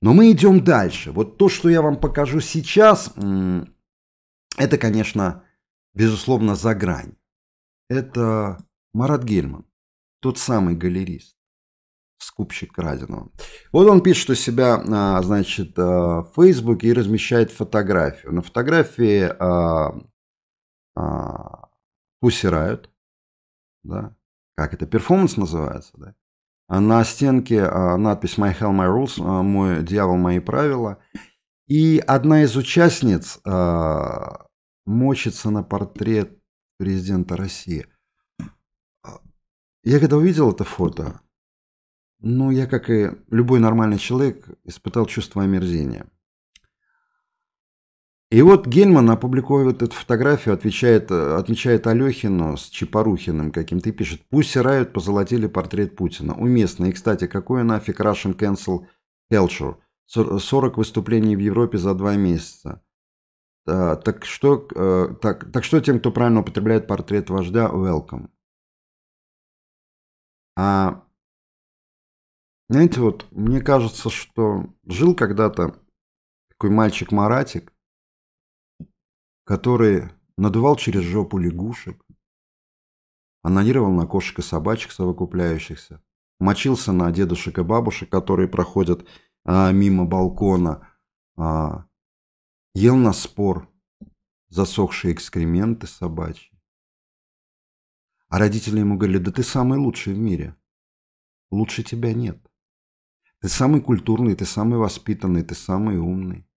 Но мы идем дальше. Вот то, что я вам покажу сейчас, это, конечно, безусловно, за грань. Это Марат Гельман, тот самый галерист, скупщик краденого. Вот он пишет у себя, а, значит, а, в Фейсбуке и размещает фотографию. На фотографии а, а, усирают, да, как это, перформанс называется, да? На стенке а, надпись «My Hell, My Rules», а, «Мой дьявол, мои правила». И одна из участниц а, мочится на портрет президента России. Я когда увидел это фото, ну, я, как и любой нормальный человек, испытал чувство омерзения. И вот Гельман опубликовывает эту фотографию, отвечает, э, отмечает Алехину с Чепорухиным каким-то и пишет «Пусть Райот позолотили портрет Путина. Уместно. И, кстати, какой нафиг Russian Cancel Culture? 40 выступлений в Европе за два месяца». А, так, что, а, так, так что тем, кто правильно употребляет портрет вождя, welcome. А, знаете, вот мне кажется, что жил когда-то такой мальчик Маратик, который надувал через жопу лягушек, анонировал на кошек и собачек совокупляющихся, мочился на дедушек и бабушек, которые проходят а, мимо балкона, а, ел на спор засохшие экскременты собачьи. А родители ему говорили, да ты самый лучший в мире. Лучше тебя нет. Ты самый культурный, ты самый воспитанный, ты самый умный.